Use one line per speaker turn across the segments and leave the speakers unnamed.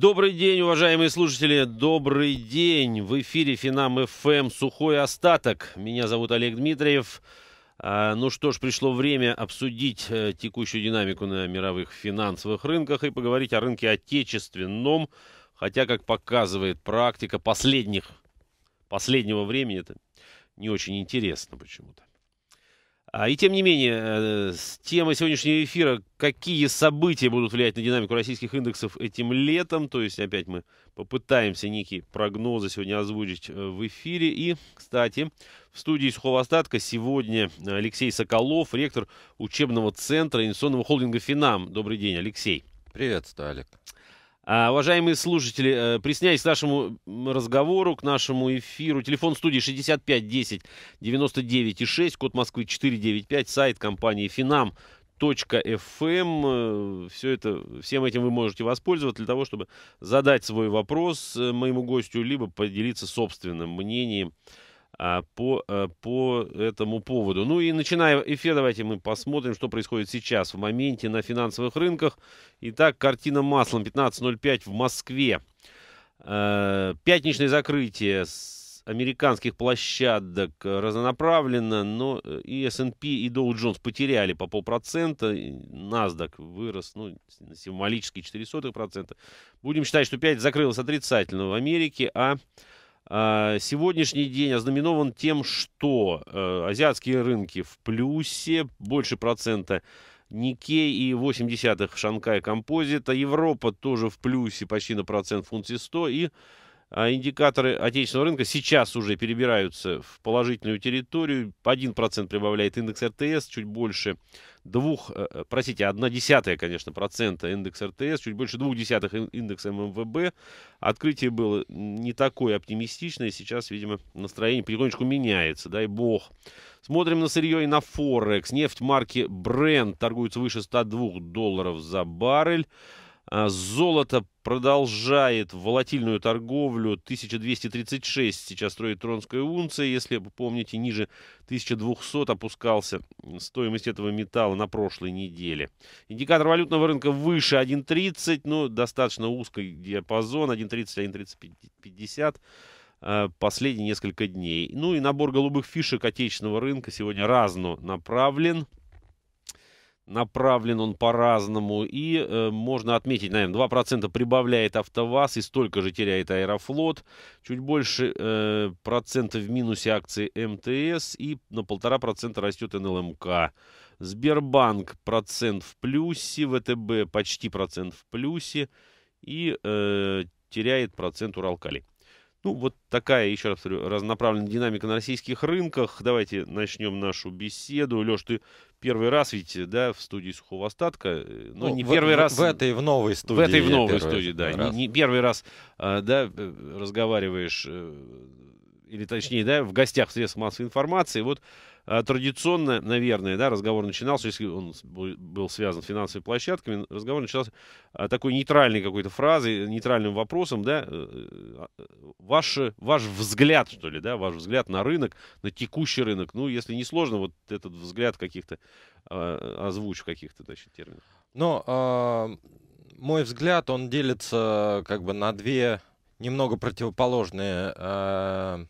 Добрый день, уважаемые слушатели. Добрый день. В эфире Финам ФМ эм «Сухой остаток». Меня зовут Олег Дмитриев. А, ну что ж, пришло время обсудить э, текущую динамику на мировых финансовых рынках и поговорить о рынке отечественном. Хотя, как показывает практика последних, последнего времени, это не очень интересно почему-то. А, и тем не менее, э, тема сегодняшнего эфира, какие события будут влиять на динамику российских индексов этим летом, то есть опять мы попытаемся некие прогнозы сегодня озвучить э, в эфире. И, кстати, в студии сухого остатка сегодня э, Алексей Соколов, ректор учебного центра инвестиционного холдинга «Финам». Добрый день, Алексей. Приветствую, Олег. А, уважаемые слушатели, э, присняясь к нашему разговору, к нашему эфиру, телефон студии 65 10 99 и 6, код Москвы 495, сайт компании «Финам». .фм. Эм. Э, Все это, всем этим вы можете воспользоваться для того, чтобы задать свой вопрос э, моему гостю, либо поделиться собственным мнением а, по, э, по этому поводу. Ну и начиная эфир, давайте мы посмотрим, что происходит сейчас в моменте на финансовых рынках. Итак, картина маслом 15.05 в Москве. Э, пятничное закрытие американских площадок разнонаправленно, но э, и S&P, и Dow Jones потеряли по полпроцента, NASDAQ вырос, ну, на символические 0,04%. Будем считать, что 5 закрылось отрицательно в Америке, а а, сегодняшний день ознаменован тем, что э, азиатские рынки в плюсе, больше процента Никей и 80-х Шанхай Композита. Европа тоже в плюсе почти на процент функции 100 и а, индикаторы отечественного рынка сейчас уже перебираются в положительную территорию. 1% прибавляет индекс РТС, чуть больше двух, э, э, простите, одна десятая, конечно, процента индекс РТС, чуть больше двух десятых индекс ММВБ. Открытие было не такое оптимистичное, сейчас, видимо, настроение потихонечку меняется, дай бог. Смотрим на сырье и на Форекс. Нефть марки Brent торгуется выше 102 долларов за баррель. А, золото продолжает волатильную торговлю. 1236 сейчас строит тронская унция. Если вы помните, ниже 1200 опускался стоимость этого металла на прошлой неделе. Индикатор валютного рынка выше 1.30, но ну, достаточно узкий диапазон. 1.30, 1.3050 а, последние несколько дней. Ну и набор голубых фишек отечественного рынка сегодня разно направлен направлен он по-разному. И э, можно отметить, наверное, 2% прибавляет АвтоВАЗ и столько же теряет Аэрофлот. Чуть больше э, процента в минусе акции МТС и на 1,5% растет НЛМК. Сбербанк процент в плюсе, ВТБ почти процент в плюсе и э, теряет процент Уралкали. Ну, вот такая, еще раз повторю, разнонаправленная динамика на российских рынках. Давайте начнем нашу беседу. Леш, ты первый раз ведь, да, в студии Сухого Остатка. Э, Но ну, ну, не в, первый в, раз... В этой, в новой студии. В этой, в новой студии, да. Не, не первый раз, э, да, э, разговариваешь или точнее, да, в гостях в средствах массовой информации. Вот а, традиционно, наверное, да, разговор начинался, если он был связан с финансовыми площадками, разговор начинался а, такой нейтральной какой-то фразой, нейтральным вопросом, да, э, а, ваш, ваш взгляд, что ли, да, ваш взгляд на рынок, на текущий рынок, ну, если не сложно, вот этот взгляд каких-то, озвучь в каких-то, значит, терминах.
Ну, э, мой взгляд, он делится как бы на две немного противоположные э,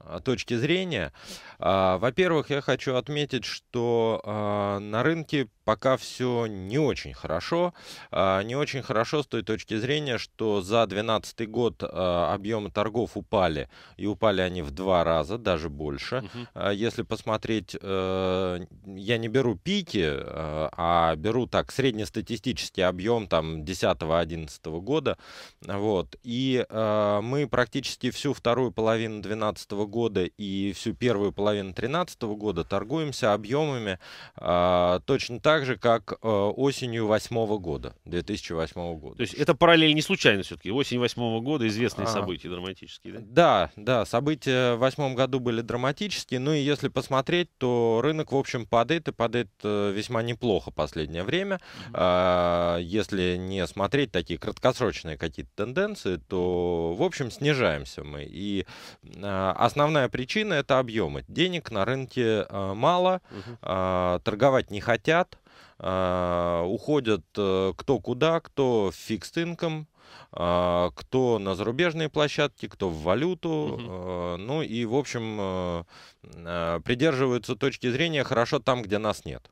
а, точки зрения. А, во-первых, я хочу отметить, что а, на рынке пока все не очень хорошо. Не очень хорошо с той точки зрения, что за 2012 год объемы торгов упали, и упали они в два раза, даже больше. Угу. Если посмотреть, э, я не беру пики, а беру так среднестатистический объем там 10-11 года. Вот. И э, мы практически всю вторую половину 2012 года года и всю первую половину 2013 года торгуемся объемами э, точно так же, как э, осенью 2008 года, 2008 года. То есть это параллель не случайно все-таки. Осень 2008 года известные а, события драматические, да? Да, да, события в 2008 году были драматические. Ну и если посмотреть, то рынок, в общем, падает и падает э, весьма неплохо последнее время. Угу. Э, если не смотреть такие краткосрочные какие-то тенденции, то, в общем, снижаемся мы. И э, основ основная причина это объемы. Денег на рынке э, мало, угу. торговать не хотят, а, уходят э, кто куда, кто в инком, а, кто на зарубежные площадки, кто в валюту. Uh-huh. Ну и, в общем, придерживаются точки зрения хорошо там, где нас нет.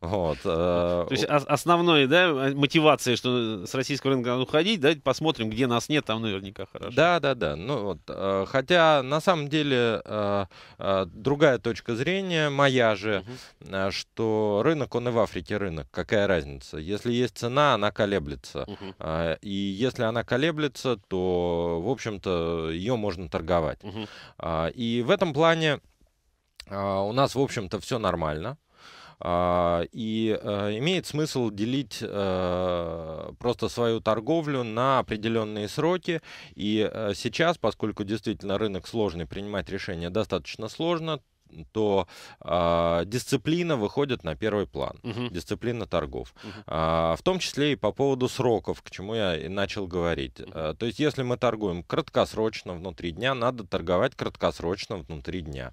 Вот. Э, то есть
основной, да, мотивация, что с российского рынка надо уходить, да, посмотрим, где нас нет, там наверняка хорошо. Да, да, да. Ну, вот, э, хотя, на самом деле, э,
другая точка зрения моя же, угу. что рынок, он и в Африке рынок, какая разница? Если есть цена, она колеблется. Угу. И если она колеблется, то, в общем-то, ее можно торговать. Угу. И в этом плане у нас, в общем-то, все нормально. А, и э, имеет смысл делить э, просто свою торговлю на определенные сроки. И э, сейчас, поскольку действительно рынок сложный, принимать решения достаточно сложно, то э, дисциплина выходит на первый план, угу. дисциплина торгов, угу. э, в том числе и по поводу сроков, к чему я и начал говорить. Угу. Э, то есть, если мы торгуем краткосрочно внутри дня, надо торговать краткосрочно внутри дня.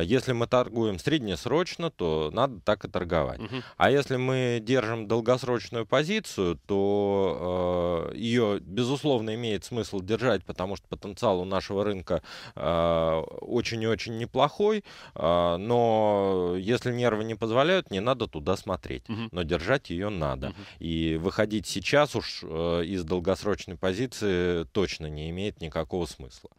Если мы торгуем среднесрочно, то надо так и торговать. Угу. А если мы держим долгосрочную позицию, то э, ее, безусловно, имеет смысл держать, потому что потенциал у нашего рынка э, очень и очень неплохой. А, но если нервы не позволяют, не надо туда смотреть, угу. но держать ее надо. Угу. И выходить сейчас уж э, из долгосрочной
позиции точно не имеет никакого смысла.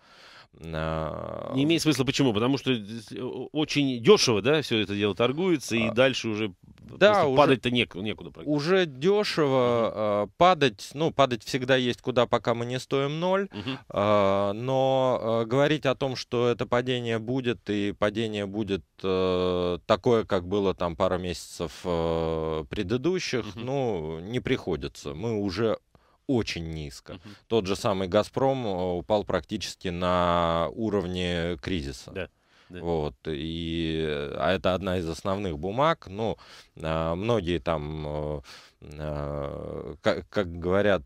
Не имеет смысла, почему? Потому что э, очень дешево, да, все это дело торгуется, и а, дальше уже, да, падать-то нек- некуда.
Уже дешево угу. падать, ну, падать всегда есть куда, пока мы не стоим ноль, угу. но а, говорить о том, что это падение будет, и падение будет э, такое, как было там пару месяцев э, предыдущих, угу. ну, не приходится. Мы уже очень низко. Uh -huh. Тот же самый Газпром э, упал практически на уровне кризиса. Да. Да. Вот, и э, а это одна из основных бумаг. Ну, а, многие там, э, как, как говорят,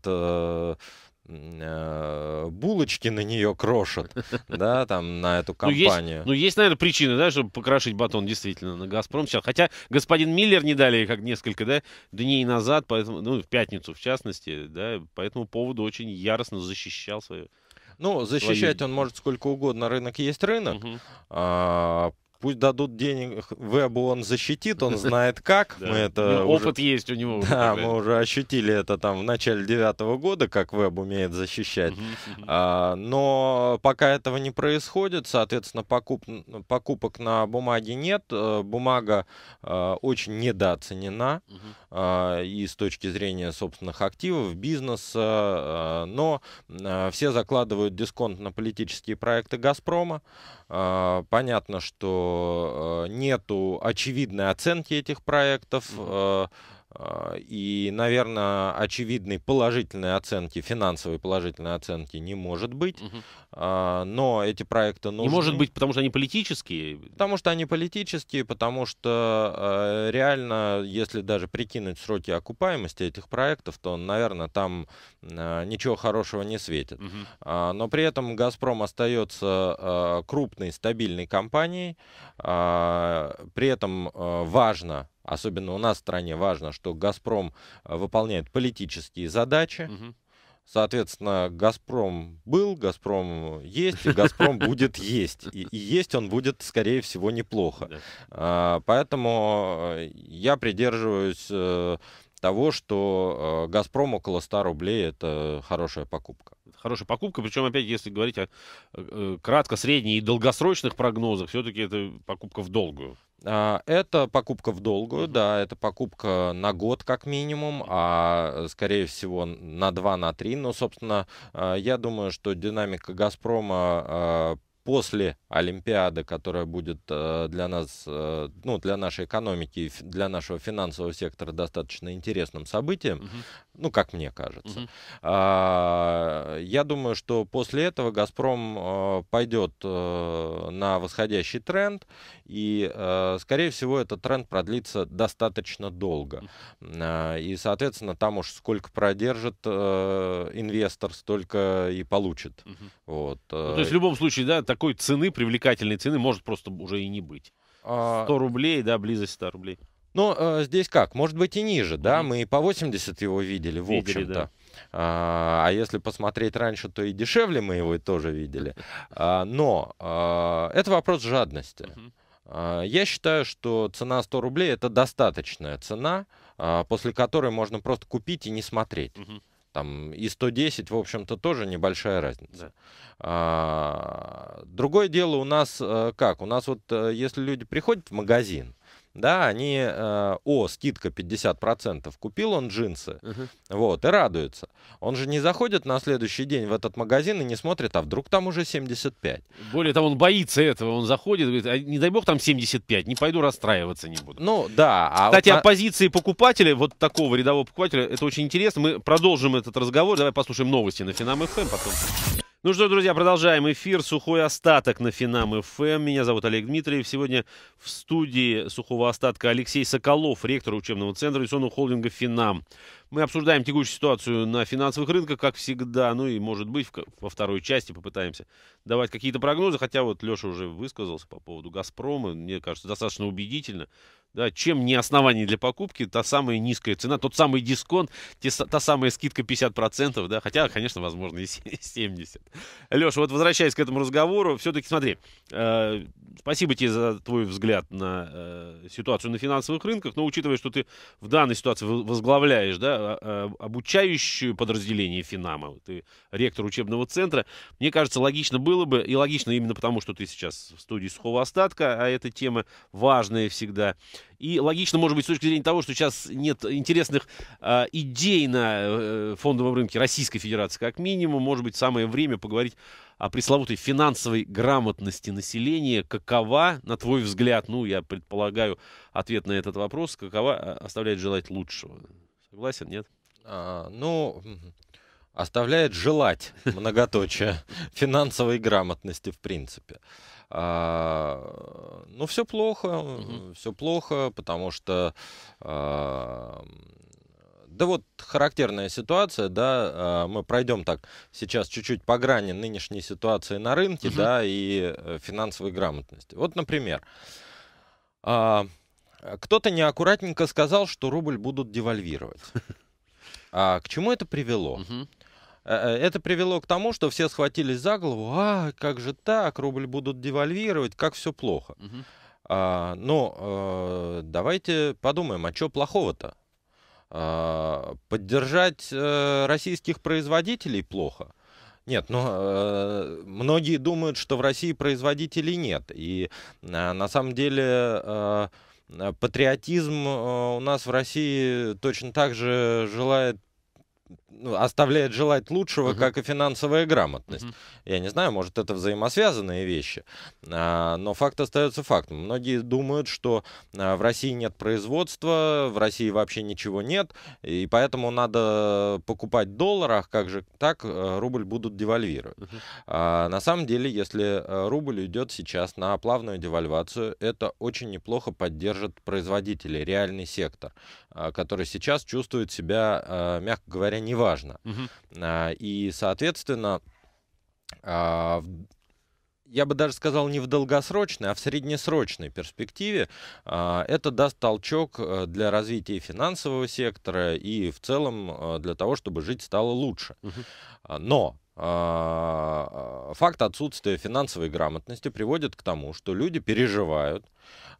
Э,
булочки на нее крошат, да, там, на эту ну, компанию. Ну, есть,
наверное, причины, да, чтобы покрошить батон действительно на «Газпром» сейчас. Хотя господин Миллер не далее, как несколько, да, дней назад, поэтому, ну, в пятницу, в частности, да, по этому поводу очень яростно защищал ну, свою ну, защищать он может сколько угодно, рынок есть рынок.
Пусть дадут денег вебу, он защитит, он знает как. Мы это Опыт есть у него. Да, мы уже ощутили это там в начале девятого года, как веб умеет защищать. А, но пока этого не происходит, соответственно, покупок на бумаге нет. Э, бумага э, очень недооценена а, и с точки зрения собственных активов, бизнеса. Э, но все закладывают дисконт на политические проекты «Газпрома». Понятно, что Э, нету очевидной оценки этих проектов. Mm-hmm а, и, наверное, очевидной положительной оценки, финансовой положительной оценки не может быть. Угу. Но эти проекты нужны. Не может быть,
потому что они политические?
Потому что они политические, потому что э, реально, если даже прикинуть сроки окупаемости этих проектов, то, наверное, там э, ничего хорошего не светит. Угу. Но при этом «Газпром» остается э, крупной, стабильной компанией. При этом важно Особенно у нас в стране важно, что «Газпром» э, выполняет политические задачи. Угу. Соответственно, «Газпром» был, «Газпром» есть, и «Газпром» будет есть. И, и есть он будет, скорее всего, неплохо. Да. А, поэтому э, я придерживаюсь э, того, что «Газпром» около 100 рублей — это хорошая покупка.
Хорошая покупка, причем, опять, если говорить о э, кратко-, средней и долгосрочных прогнозах, все-таки это покупка в долгую. А, это покупка в долгую, да, это покупка
на год как минимум, а скорее всего на два, на три. Но, собственно, а, я думаю, что динамика «Газпрома» а, после Олимпиады, которая будет э, для нас, э, ну, для нашей экономики и для нашего финансового сектора достаточно интересным событием, угу. ну, как мне кажется, угу. я думаю, что после этого «Газпром» э, пойдет на восходящий тренд, и, скорее всего, этот тренд продлится достаточно долго. А, и, соответственно, там уж сколько продержит инвестор,
столько и получит. Угу. Вот. Ну, то есть в любом случае, да, так такой цены, привлекательной цены, может просто уже и не быть. 100 а, рублей, да, близость 100 рублей.
Ну, э, здесь как? Может быть и ниже, да? Мы и по 80 его видели, в общем-то. Да. А, а если посмотреть раньше, то и дешевле мы его тоже видели. А, но а, это вопрос жадности. А, я считаю, что цена 100 рублей это достаточная цена, а, после которой можно просто купить и не смотреть там, и 110, в общем-то, тоже небольшая разница. Да. А, другое дело у нас э, как? У нас вот, э, если люди приходят в магазин, да, они, э, о, скидка 50%, купил он джинсы, угу. вот, и радуется. Он же не заходит на следующий
день в этот магазин и не смотрит, а вдруг там уже 75. Более того, он боится этого, он заходит, говорит, не дай бог там 75, не пойду расстраиваться не буду. Ну, да. А Кстати, вот... о позиции покупателя, вот такого рядового покупателя, это очень интересно, мы продолжим этот разговор, давай послушаем новости на Финам-ФМ эм потом. Ну что, друзья, продолжаем эфир. Сухой остаток на Финам ФМ. Эм. Меня зовут Олег Дмитриев. Сегодня в студии сухого остатка Алексей Соколов, ректор учебного центра инвестиционного холдинга Финам. Мы обсуждаем текущую ситуацию на финансовых рынках, как всегда. Ну и, может быть, во второй части попытаемся давать какие-то прогнозы. Хотя вот Леша уже высказался по поводу «Газпрома». Мне кажется, достаточно убедительно да, чем не основание для покупки, та самая низкая цена, тот самый дисконт, те, та самая скидка 50%, да, хотя, конечно, возможно, и 70%. Леша вот возвращаясь к этому разговору, все-таки смотри, э, спасибо тебе за твой взгляд на э, ситуацию на финансовых рынках, но учитывая, что ты в данной ситуации возглавляешь, да, а, а, обучающее подразделение Финама, ты ректор учебного центра, мне кажется, логично было бы, и логично именно потому, что ты сейчас в студии сухого остатка, а эта тема важная всегда – и логично, может быть, с точки зрения того, что сейчас нет интересных э, идей на э, фондовом рынке Российской Федерации, как минимум, может быть, самое время поговорить о пресловутой финансовой грамотности населения. Какова, на твой взгляд, ну, я предполагаю, ответ на этот вопрос, какова а, оставляет желать лучшего? Согласен, нет?
А, ну,
оставляет желать
многоточие финансовой грамотности в принципе. А, ну, все плохо, угу. все плохо, потому что... А, да вот характерная ситуация, да, а, мы пройдем так сейчас чуть-чуть по грани нынешней ситуации на рынке, угу. да, и э, финансовой грамотности. Вот, например, а, кто-то неаккуратненько сказал, что рубль будут девальвировать. А к чему это привело? Угу. Э, э, это привело к тому, что все схватились за голову, а как же так, рубль будут девальвировать, как все плохо. А, но ну, э, давайте подумаем, а что плохого-то? А, поддержать российских производителей плохо. Нет, но ну, э, многие думают, что в России производителей нет. И э, на самом деле э, патриотизм э, у нас в России точно так же желает ну, оставляет желать лучшего, угу. как и финансовая грамотность. Угу. Я не знаю, может, это взаимосвязанные вещи, а, но факт остается фактом. Многие думают, что а, в России нет производства, в России вообще ничего нет, и поэтому надо покупать в долларах, как же так э, рубль будут девальвировать. Угу. На самом деле, если э, рубль идет сейчас на плавную девальвацию, это очень неплохо поддержит производителей, реальный сектор, который сейчас чувствует себя, мягко говоря, не неважно. А, и, соответственно, а, я бы даже сказал, не в долгосрочной, а в среднесрочной перспективе а, это даст толчок э, для развития финансового сектора и в целом э, для того, чтобы жить стало лучше. Но а, факт отсутствия финансовой грамотности приводит к тому, что люди переживают,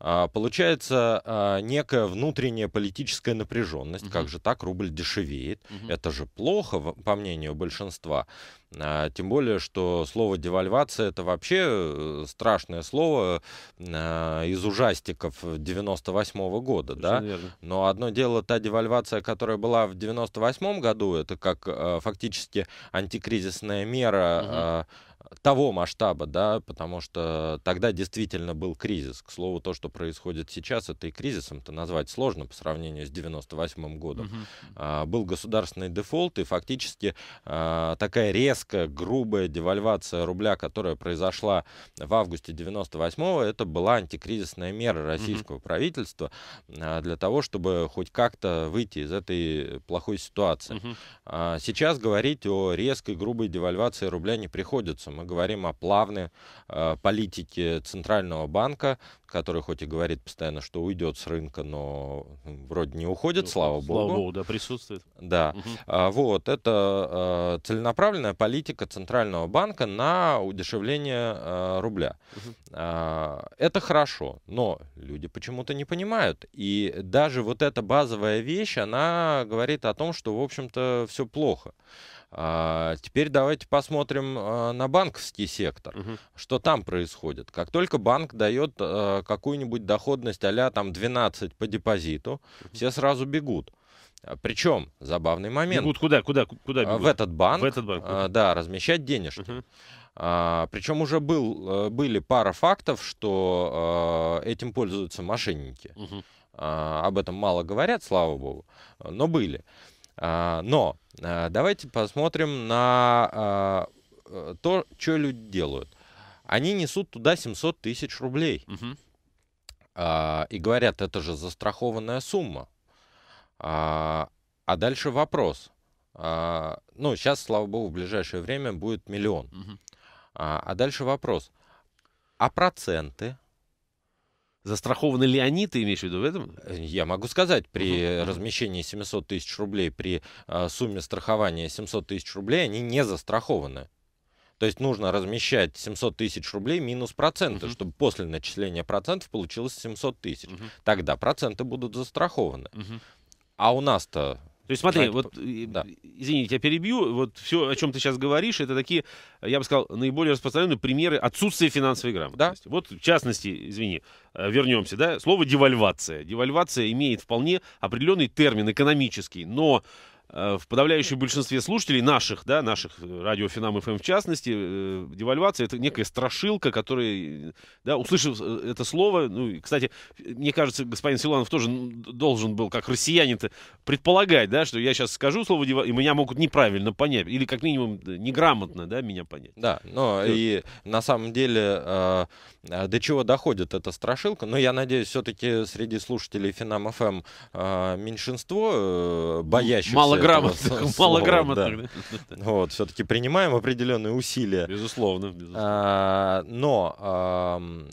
а, получается а, некая внутренняя политическая напряженность, угу. как же так рубль дешевеет, угу. это же плохо, по мнению большинства. А, тем более, что слово девальвация это вообще э, страшное слово а, из ужастиков 98 -го года. да? Но одно дело та девальвация, которая была в 98 году, это как э, фактически антикризисная мера. Угу того масштаба, да, потому что тогда действительно был кризис. К слову, то, что происходит сейчас, это и кризисом-то назвать сложно по сравнению с 98 годом. Угу. А, был государственный дефолт, и фактически а, такая резкая, грубая девальвация рубля, которая произошла в августе 98-го, это была антикризисная мера российского угу. правительства а, для того, чтобы хоть как-то выйти из этой плохой ситуации. Угу. А, сейчас говорить о резкой, грубой девальвации рубля не приходится мы говорим о плавной э, политике Центрального банка, который хоть и говорит постоянно, что уйдет с рынка, но вроде не уходит, ну, слава, слава богу. Слава богу, да, присутствует. Да. Угу. А, вот, это э, целенаправленная политика Центрального банка на удешевление э, рубля. Угу. А, это хорошо, но люди почему-то не понимают. И даже вот эта базовая вещь, она говорит о том, что, в общем-то, все плохо. А, теперь давайте посмотрим а, на банковский сектор, угу. что там происходит. Как только банк дает а, какую-нибудь доходность а там 12 по депозиту, угу. все сразу бегут. Причем забавный момент. Бегут куда, куда, куда бегут? В этот банк. В этот банк. да, размещать денежки. Угу. А, причем уже был, были пара фактов, что а, этим пользуются мошенники. Угу. А, об этом мало говорят, слава богу, но были. А, но а, давайте посмотрим на а, э, то, что люди делают. Они несут туда 700 тысяч рублей. Угу. И говорят, это же застрахованная сумма. А дальше вопрос. Ну, сейчас, слава богу, в ближайшее время будет миллион. Угу. А дальше вопрос. А проценты? Застрахованы ли они, ты имеешь в виду в этом? Я могу сказать, при uh размещении 700 тысяч рублей, при э, сумме страхования 700 тысяч рублей, они не застрахованы. То есть нужно размещать 700 тысяч рублей минус проценты, угу. чтобы после начисления процентов получилось 700 тысяч. Угу. Тогда проценты будут застрахованы. Угу. А
у нас-то то есть смотри, а вот, это... да. извините, я перебью, вот все, о чем ты сейчас говоришь, это такие, я бы сказал, наиболее распространенные примеры отсутствия финансовой грамотности. Да? Вот, в частности, извини, э, вернемся, да, слово девальвация. Девальвация имеет вполне определенный термин экономический, но Э, в подавляющем большинстве слушателей наших, да, наших э, радио Финам ФМ в частности, э, девальвация это некая страшилка, которая, да, услышав э, это слово, ну, кстати, мне кажется, господин Силанов тоже должен был, как россиянин-то, предполагать, да, что я сейчас скажу слово девальвация, и меня могут неправильно понять, или как минимум неграмотно, да, меня понять. Да, но Все. и на самом деле э, до чего доходит
эта страшилка, но я надеюсь, все-таки среди слушателей Финам ФМ э, меньшинство э, ну, боящихся Мало малограмотных. малограмотных. Да. Вот, все-таки принимаем определенные усилия. Безусловно. безусловно. А, но а,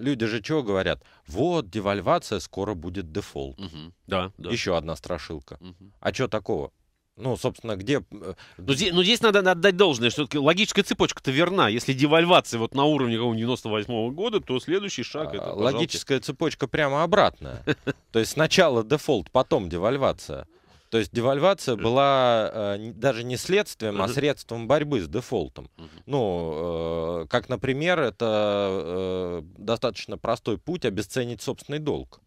люди же чего говорят? Вот, девальвация, скоро будет дефолт. Угу. Да, да. Еще одна страшилка.
Угу. А что такого? Ну, собственно, где... Э, но ну, здесь, но ну, здесь надо отдать должное, что логическая цепочка-то верна. Если девальвация вот на уровне 98 -го года, то следующий шаг
это... А, пожалуйста. Логическая цепочка прямо обратная. То есть сначала дефолт, потом девальвация. То есть девальвация была э, даже не следствием, а средством борьбы с дефолтом. Ну, э, как, например, это э, достаточно
простой путь обесценить собственный долг.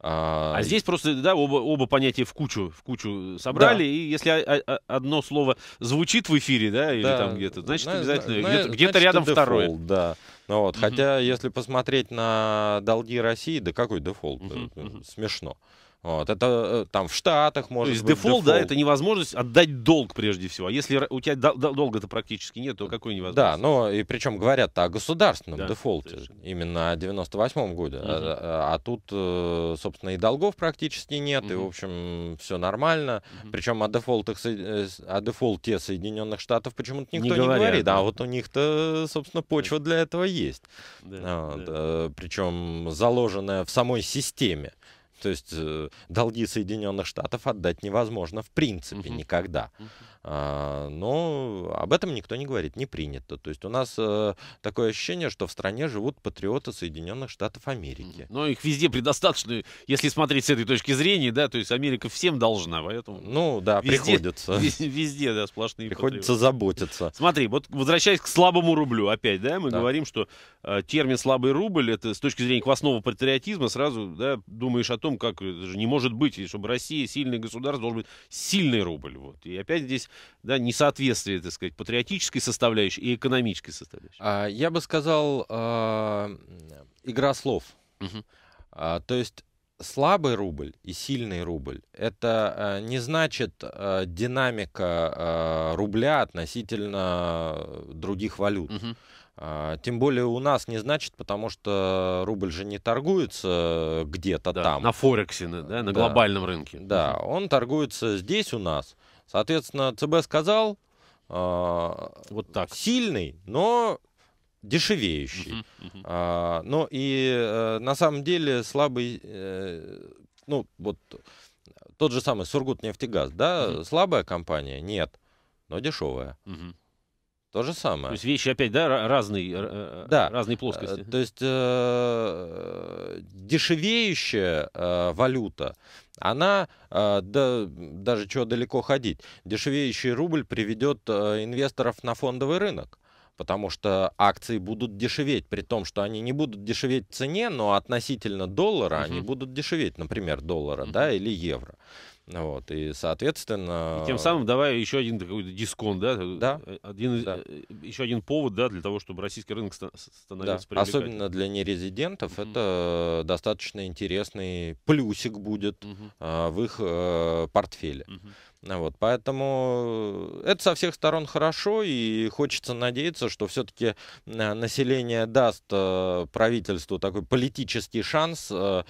А, а здесь просто, да, оба, оба понятия в кучу, в кучу собрали, да. и если а, а, одно слово звучит в эфире, да, или да. там где-то, значит, обязательно на, где-то, где рядом дефолт, второе. Да. Ну, вот, Хотя, если
посмотреть на долги России, да какой дефолт, э, смешно. Вот, это э, там в Штатах
может То есть быть дефолт, дефолт, да, это невозможность отдать долг прежде всего. А если у тебя долга-то практически нет, то какой невозможность? Да, но и причем говорят о государственном да, дефолте, совершенно.
именно о 98 году. Угу. А, а тут, э, собственно, и долгов практически нет, угу. и, в общем, все нормально. Угу. Причем о, дефолтах, э, о дефолте Соединенных Штатов почему-то никто не, говорят, не говорит. А да. А вот у них-то, собственно, почва для этого есть. Да, вот, да. Причем заложенная в самой системе. То есть э, долги Соединенных Штатов отдать невозможно в принципе угу. никогда. Угу. А, но об этом никто не говорит, не принято. То есть у нас э, такое ощущение, что в стране живут патриоты
Соединенных Штатов Америки. Но их везде предостаточно, если смотреть с этой точки зрения, да, то есть Америка всем должна, поэтому... Ну да, везде, приходится. Везде, да, сплошные Приходится патриоты. заботиться. Смотри, вот возвращаясь к слабому рублю опять, да, мы да. говорим, что э, термин «слабый рубль» — это с точки зрения квасного патриотизма сразу, да, думаешь о том, как э, это же не может быть, и чтобы Россия, сильный государство, должен быть сильный рубль. Вот. И опять здесь да, несоответствие, так сказать, патриотической составляющей и экономической составляющей? А, я бы сказал, э,
игра слов. Угу. А, то есть слабый рубль и сильный рубль это а, не значит э, динамика э, рубля относительно других валют. Угу. Тем более у нас не значит, потому что рубль же не торгуется где-то да, там. На Форексе, да, на да, глобальном рынке. Да, он торгуется здесь у нас. Соответственно, ЦБ сказал, э, вот так. сильный, но дешевеющий. Uh-huh, uh-huh. А, ну и э, на самом деле слабый, э, ну вот тот же самый Сургутнефтегаз, да, uh-huh. слабая компания? Нет, но дешевая. Uh-huh. То же самое. То есть вещи опять, да, разные, э, э, э, да. разные плоскости. То есть э, дешевеющая э, валюта она а, да, даже чего далеко ходить. Дешевеющий рубль приведет э, инвесторов на фондовый рынок потому что акции будут дешеветь, при том, что они не будут дешеветь в цене, но относительно доллара угу. они будут дешеветь, например, доллара угу. да, или евро.
Вот, и, соответственно... И тем самым давая еще один такой дисконт, да? Э, да. Э, один, да. Э, еще один повод, да, для того, чтобы российский рынок становился да. Особенно для
нерезидентов mm-hmm. это достаточно интересный плюсик будет mm-hmm. а, в их а, портфеле. Mm-hmm. Вот, поэтому это со всех сторон хорошо, и хочется надеяться, что все-таки население даст правительству такой политический шанс а,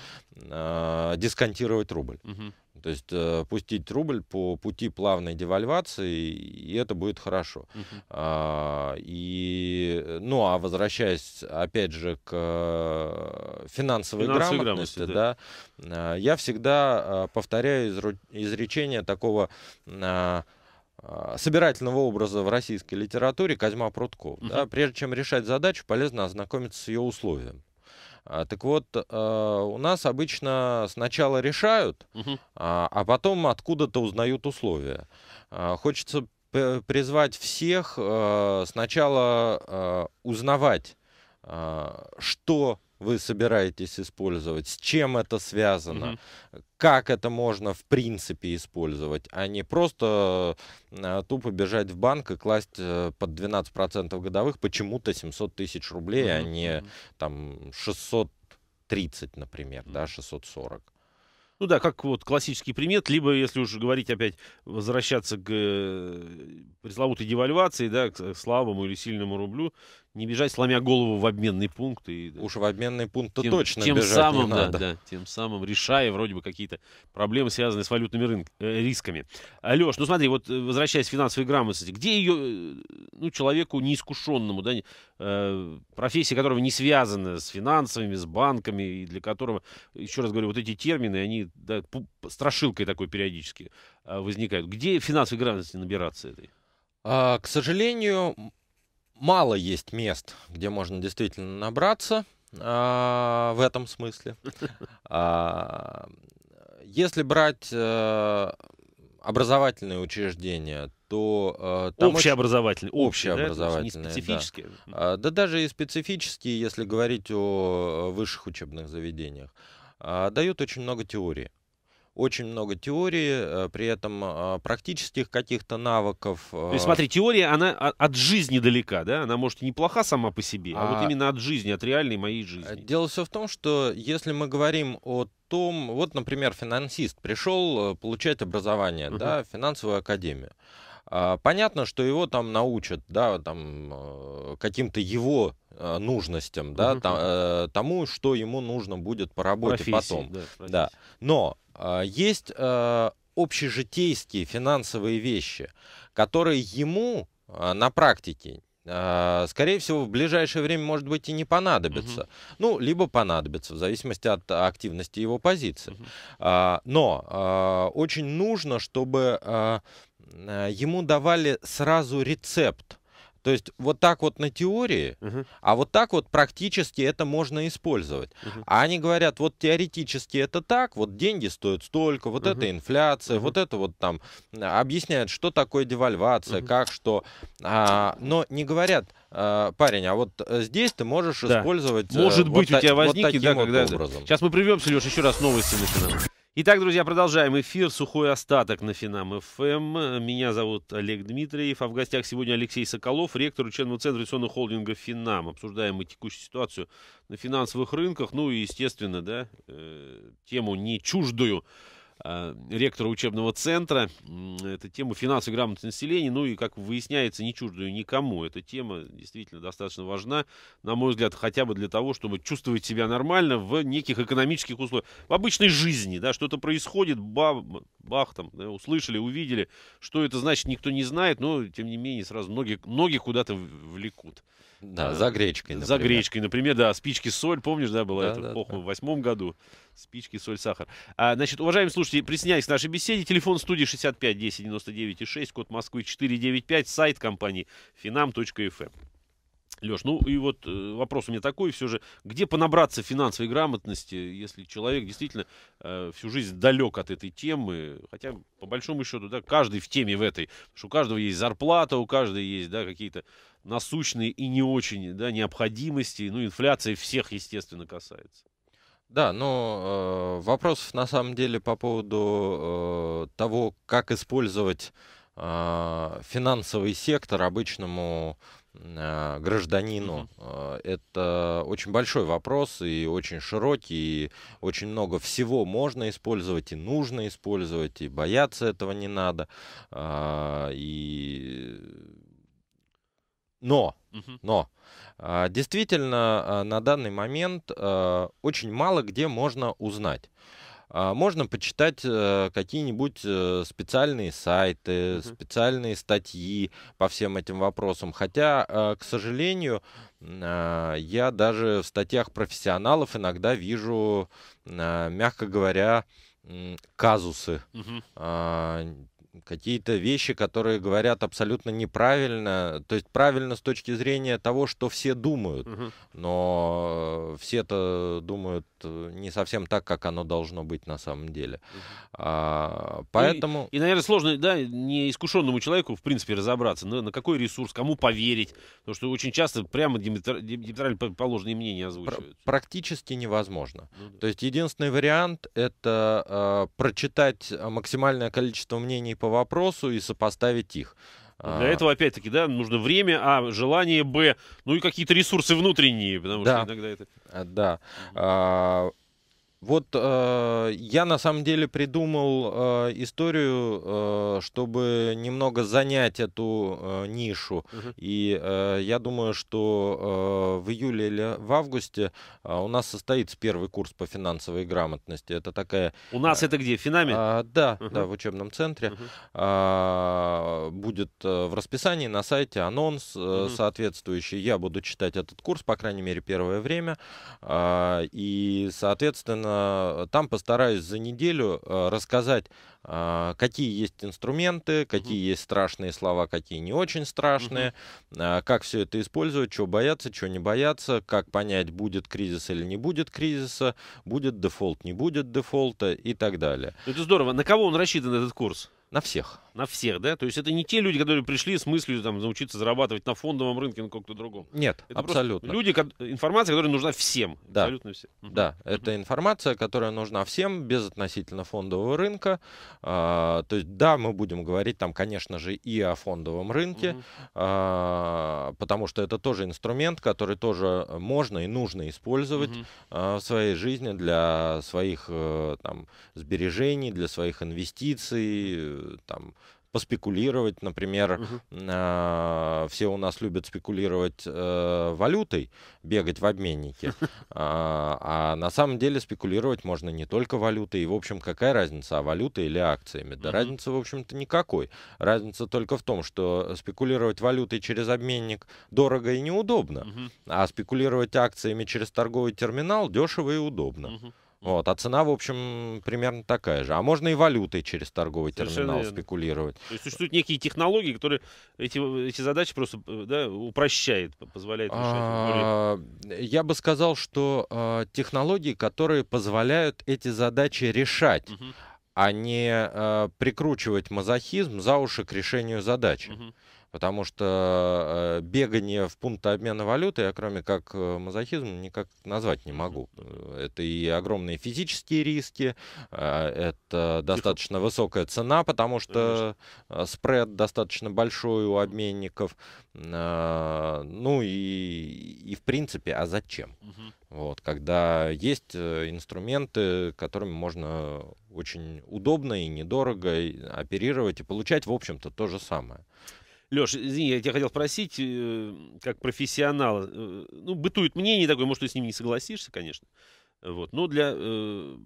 а, дисконтировать рубль. Mm-hmm. То есть э, пустить рубль по пути плавной девальвации, и это будет хорошо. Uh-huh. А, и, э, ну, а возвращаясь, опять же, к э, финансовой, финансовой грамотности, грамотности да, да, я всегда э, повторяю изречение такого а, а, собирательного образа в российской литературе Козьма Прутков. Uh-huh. Да, прежде чем решать задачу, полезно ознакомиться с ее условием. А, так вот, а, у нас обычно сначала решают, а, а потом откуда-то узнают условия. Хочется призвать всех сначала узнавать, что вы собираетесь использовать, с чем это связано, угу. как это можно в принципе использовать, а не просто э, тупо бежать в банк и класть э, под 12% годовых почему-то 700 тысяч рублей, угу. а не там 630, например, угу. да, 640.
Ну да, как вот классический примет, либо, если уж говорить опять, возвращаться к э, пресловутой девальвации, да, к э, слабому или сильному рублю, не бежать, сломя голову в обменный пункт. И, да, Уж в обменный пункт то тем, точно тем бежать самым, не надо. Да, да, тем самым решая вроде бы какие-то проблемы, связанные с валютными рынк, э, рисками. Леш, ну смотри, вот э, возвращаясь к финансовой грамотности, где ее, э, ну, человеку неискушенному, да, э, профессии которого не связана с финансовыми, с банками, и для которого, еще раз говорю, вот эти термины, они да, страшилкой такой периодически э, возникают. Где финансовой грамотности набираться этой?
А, к сожалению, мало есть мест, где можно действительно набраться а, в этом смысле. А, если брать а, образовательные учреждения, то э, там общеобразовательные, очень... общеобразовательные, да? не специфические. Да. да даже и специфические, если говорить о высших учебных заведениях, а, дают очень много теории очень много теории, э, при этом а, практических каких-то навыков. То есть, э. смотри,
теория, она от жизни далека, да? Она, может, неплоха сама по себе, а, а вот
именно от жизни, от реальной моей жизни. Дело все в том, что если мы говорим о том, вот, например, финансист пришел э, получать образование, угу. да, финансовую академию. А, понятно, что его там научат, да, там каким-то его нужностям, да, угу. тому, что ему нужно будет по работе профессии, потом, да, да. Но а, есть а, общежитейские финансовые вещи, которые ему а, на практике скорее всего, в ближайшее время, может быть, и не понадобится. Угу. Ну, либо понадобятся в зависимости от активности его позиции. Угу. Но очень нужно, чтобы ему давали сразу рецепт то есть вот так вот на теории, угу. а вот так вот практически это можно использовать. Угу. А они говорят, вот теоретически это так, вот деньги стоят столько, вот угу. это инфляция, угу. вот это вот там объясняют, что такое девальвация, угу. как что, а, но не говорят, а, парень, а вот э, здесь ты можешь да. использовать. Э, Может вот быть, у тебя возникнет, вот да, когда. Вот образом.
Сейчас мы прервемся, Леша, еще раз новости начинаем. Итак, друзья, продолжаем эфир. Сухой остаток на Финам ФМ. Эм. Меня зовут Олег Дмитриев, а в гостях сегодня Алексей Соколов, ректор учебного центра инвестиционного холдинга Финам. Обсуждаем мы текущую ситуацию на финансовых рынках, ну и, естественно, да, э, тему не чуждую Э, ректора учебного центра. Это тема финансовой грамотности населения, ну и, как выясняется, не чуждую никому. Эта тема действительно достаточно важна, на мой взгляд, хотя бы для того, чтобы чувствовать себя нормально в неких экономических условиях. В обычной жизни, да, что-то происходит, бах, бах там, да, услышали, увидели, что это значит, никто не знает, но, тем не менее, сразу ноги, ноги куда-то влекут. Да, э, за гречкой, например. За гречкой, например, да, спички соль, помнишь, да, была да, эта да, эпоха да. в восьмом году. Спички, соль, сахар. А, значит, уважаемые слушатели, присоединяйтесь к нашей беседе. Телефон студии 65 10 99 и 6, код Москвы 495, сайт компании finam.fm. Эм. Леш, ну и вот э, вопрос у меня такой все же. Где понабраться финансовой грамотности, если человек действительно э, всю жизнь далек от этой темы? Хотя, по большому счету, да, каждый в теме в этой. Потому что у каждого есть зарплата, у каждого есть, да, какие-то насущные и не очень, да, необходимости. Ну, инфляция всех, естественно, касается. Да, но э, вопросов на самом деле по
поводу э, того, как использовать э, финансовый сектор обычному э, гражданину, э, это очень большой вопрос и очень широкий, и очень много всего можно использовать и нужно использовать, и бояться этого не надо. Э, и но, угу. но а, действительно а, на данный момент а, очень мало где можно узнать. Можно почитать э, какие-нибудь э, специальные сайты, угу. специальные статьи по всем этим вопросам. Хотя, к сожалению, я даже в статьях профессионалов иногда вижу, мягко говоря, казусы. Угу какие-то вещи, которые говорят абсолютно неправильно, то есть правильно с точки зрения того, что все думают, угу. но э, все-то думают э, не совсем так, как оно должно быть на самом деле. А,
ну поэтому... И, и, наверное, сложно, да, неискушенному человеку, в принципе, разобраться, на, на какой ресурс, кому поверить, потому что очень часто прямо диаметрально положенные мнения озвучивают.
Практически невозможно. Ну, да. То есть единственный вариант — это э, прочитать э,
максимальное количество мнений по вопросу и сопоставить их. Для а. этого, опять-таки, да, нужно время, а, желание, б, ну и какие-то ресурсы внутренние, потому да. что иногда это... А, да.
А, вот э, я на самом деле придумал э, историю, э, чтобы немного занять эту э, нишу. Угу. И э, я думаю, что э, в июле или в августе э, у нас состоится первый курс по финансовой грамотности. Это такая... У нас э, это где? В Финаме? Э, э, да, угу. да, в учебном центре. Угу. Э, будет э, в расписании на сайте анонс угу. соответствующий. Я буду читать этот курс, по крайней мере, первое время. А, и, соответственно, там постараюсь за неделю э, рассказать, а, какие есть инструменты, какие есть страшные слова, какие не очень страшные, а, как все это использовать, чего бояться, чего не бояться, как понять, будет кризис или не
будет кризиса, будет дефолт, не будет дефолта и так далее. Это здорово. На кого он рассчитан, этот курс? На всех. На всех, да? То есть это не те люди, которые пришли с мыслью там, научиться зарабатывать на фондовом рынке, на как-то другом. Нет, это абсолютно. Люди, информация, которая нужна всем. Да. Абсолютно всем. Да,
это информация, которая нужна всем, без относительно фондового рынка. А, то есть, да, мы будем говорить там, конечно же, и о фондовом рынке, а, потому что это тоже инструмент, который тоже можно и нужно использовать а, в своей жизни для своих э, там, сбережений, для своих инвестиций, э, там, поспекулировать, например, угу. э, все у нас любят спекулировать э, валютой, бегать в обменнике, а, а на самом деле спекулировать можно не только валютой, и, в общем, какая разница, а валюта или акциями? Да разница, в общем-то, никакой. Разница только в том, что спекулировать валютой через обменник дорого и неудобно, а спекулировать акциями через торговый терминал дешево и удобно. Вот, а цена, в общем, примерно такая же. А можно и валютой через торговый Совершенно терминал верно. спекулировать.
То есть существуют некие технологии, которые эти, эти задачи просто э, да, упрощает, позволяет решать. А,
я бы сказал, что а, технологии, которые позволяют эти задачи решать, угу. а не а, прикручивать мазохизм за уши к решению задачи. Угу. Потому что э, бегание в пункт обмена валюты я, кроме как э, мазохизм, никак назвать не могу. Это и огромные физические риски, а, это достаточно высокая цена, потому ну, что э, спред достаточно большой у обменников. А, ну и, и в принципе, а зачем? Вот, когда есть инструменты, которыми можно очень удобно и недорого оперировать и получать, в общем-то, то же самое.
Леш, извини, я тебя хотел спросить, э, как профессионала, э, ну, бытует мнение такое, может, ты с ним не согласишься, конечно, вот, но для э,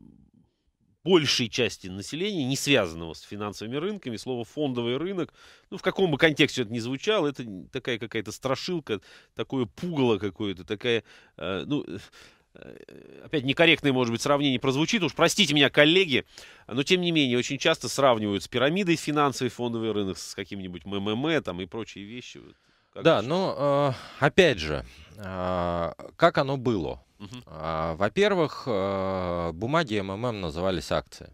большей части населения, не связанного с финансовыми рынками, слово «фондовый рынок», ну, в каком бы контексте это ни звучало, это такая какая-то страшилка, такое пугало какое-то, такая, э, ну Э, опять некорректное, может быть, сравнение прозвучит, уж простите меня, коллеги, но тем не менее, очень часто сравнивают с пирамидой финансовый фондовый рынок, с каким-нибудь МММ там и прочие вещи. Как да,
но э, опять же, э, как оно было? Угу. Во-первых, бумаги МММ назывались акции.